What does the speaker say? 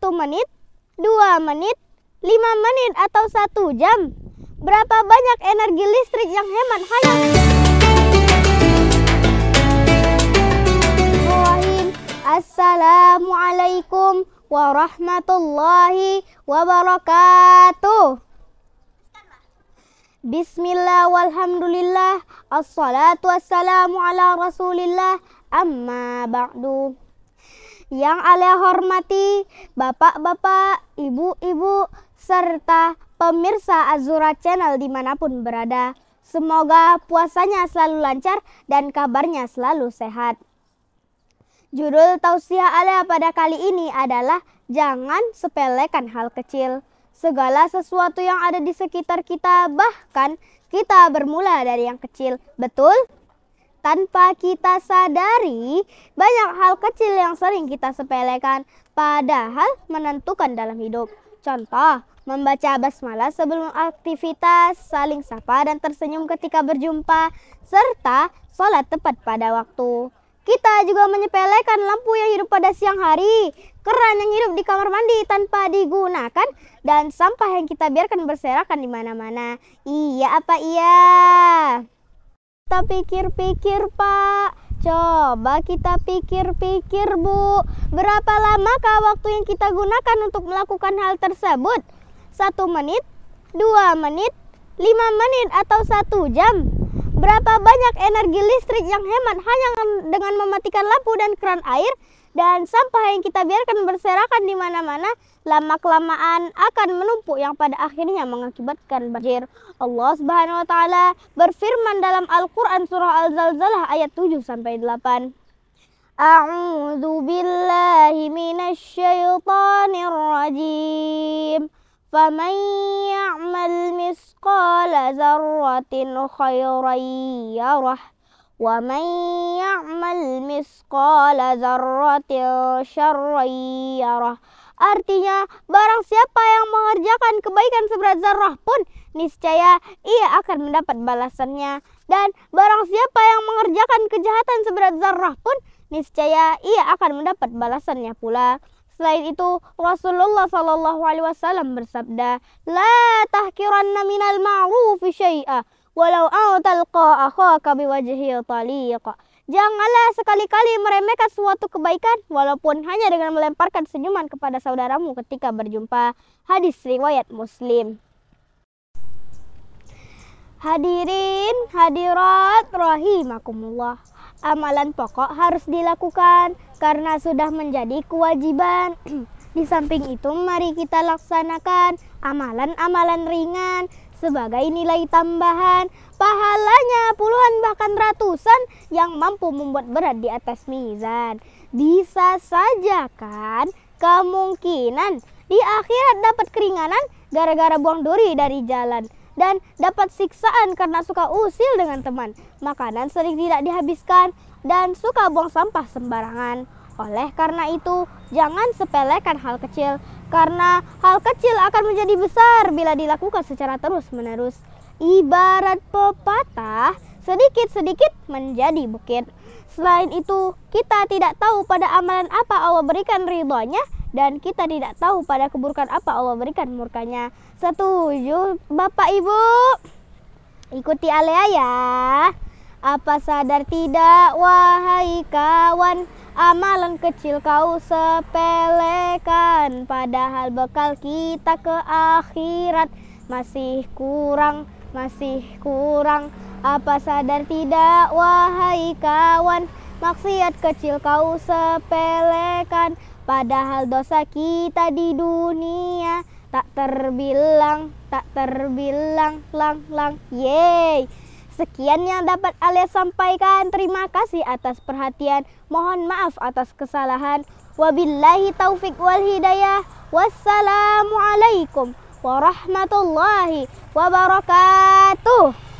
1 menit, 2 menit, 5 menit atau 1 jam? Berapa banyak energi listrik yang hemat? Hayat. Assalamualaikum warahmatullahi wabarakatuh. Bismillah walhamdulillah Assalatu wassalamu ala rasulillah Amma ba'du yang Alia hormati bapak-bapak, ibu-ibu, serta pemirsa Azura Channel dimanapun berada. Semoga puasanya selalu lancar dan kabarnya selalu sehat. Judul tausiah Alia pada kali ini adalah Jangan sepelekan hal kecil. Segala sesuatu yang ada di sekitar kita bahkan kita bermula dari yang kecil. Betul? Tanpa kita sadari, banyak hal kecil yang sering kita sepelekan, padahal menentukan dalam hidup. Contoh, membaca basmalah sebelum aktivitas, saling sapa dan tersenyum ketika berjumpa, serta sholat tepat pada waktu. Kita juga menyepelekan lampu yang hidup pada siang hari, keran yang hidup di kamar mandi tanpa digunakan, dan sampah yang kita biarkan berserakan di mana-mana. Iya apa iya? kita pikir-pikir, Pak. Coba kita pikir-pikir, Bu. Berapa lamakah waktu yang kita gunakan untuk melakukan hal tersebut? Satu menit, dua menit, lima menit, atau satu jam? Berapa banyak energi listrik yang hemat hanya dengan mematikan lampu dan keran air? dan sampah yang kita biarkan berserakan di mana-mana lama-kelamaan akan menumpuk yang pada akhirnya mengakibatkan banjir. Allah Subhanahu wa taala berfirman dalam Al-Qur'an surah Al-Zalzalah ayat 7 sampai 8. A'udzu billahi minasy syaithanir rajim. Faman ya'mal misqala dzarratin khairan yarah. ومن يعمل مثقال ذرة شرا yarah Artinya, barang siapa yang mengerjakan kebaikan seberat zarah pun, niscaya ia akan mendapat balasannya. Dan barang siapa yang mengerjakan kejahatan seberat zarah pun, niscaya ia akan mendapat balasannya pula. Selain itu, Rasulullah Shallallahu Alaihi Wasallam bersabda, "La tahkiranna minal ma'rufi syai'ah." walau au talqa akhaka biwajhi taliq. Janganlah sekali-kali meremehkan suatu kebaikan walaupun hanya dengan melemparkan senyuman kepada saudaramu ketika berjumpa. Hadis riwayat Muslim. Hadirin, hadirat rahimakumullah. Amalan pokok harus dilakukan karena sudah menjadi kewajiban. Di samping itu, mari kita laksanakan amalan-amalan ringan sebagai nilai tambahan. Pahalanya puluhan bahkan ratusan yang mampu membuat berat di atas mizan. Bisa saja kan kemungkinan di akhirat dapat keringanan gara-gara buang duri dari jalan dan dapat siksaan karena suka usil dengan teman. Makanan sering tidak dihabiskan dan suka buang sampah sembarangan. Oleh karena itu, jangan sepelekan hal kecil, karena hal kecil akan menjadi besar bila dilakukan secara terus-menerus. Ibarat pepatah, sedikit-sedikit menjadi bukit. Selain itu, kita tidak tahu pada amalan apa Allah berikan ridhonya dan kita tidak tahu pada keburukan apa Allah berikan murkanya. Setuju, Bapak Ibu? Ikuti Alea ya. Apa sadar tidak, wahai kawan? Amalan kecil kau sepelekan Padahal bekal kita ke akhirat Masih kurang, masih kurang Apa sadar tidak wahai kawan Maksiat kecil kau sepelekan Padahal dosa kita di dunia Tak terbilang, tak terbilang, lang, lang, yeay Sekian yang dapat Alia sampaikan. Terima kasih atas perhatian. Mohon maaf atas kesalahan. Wabillahi taufik wal hidayah. Wassalamualaikum warahmatullahi wabarakatuh.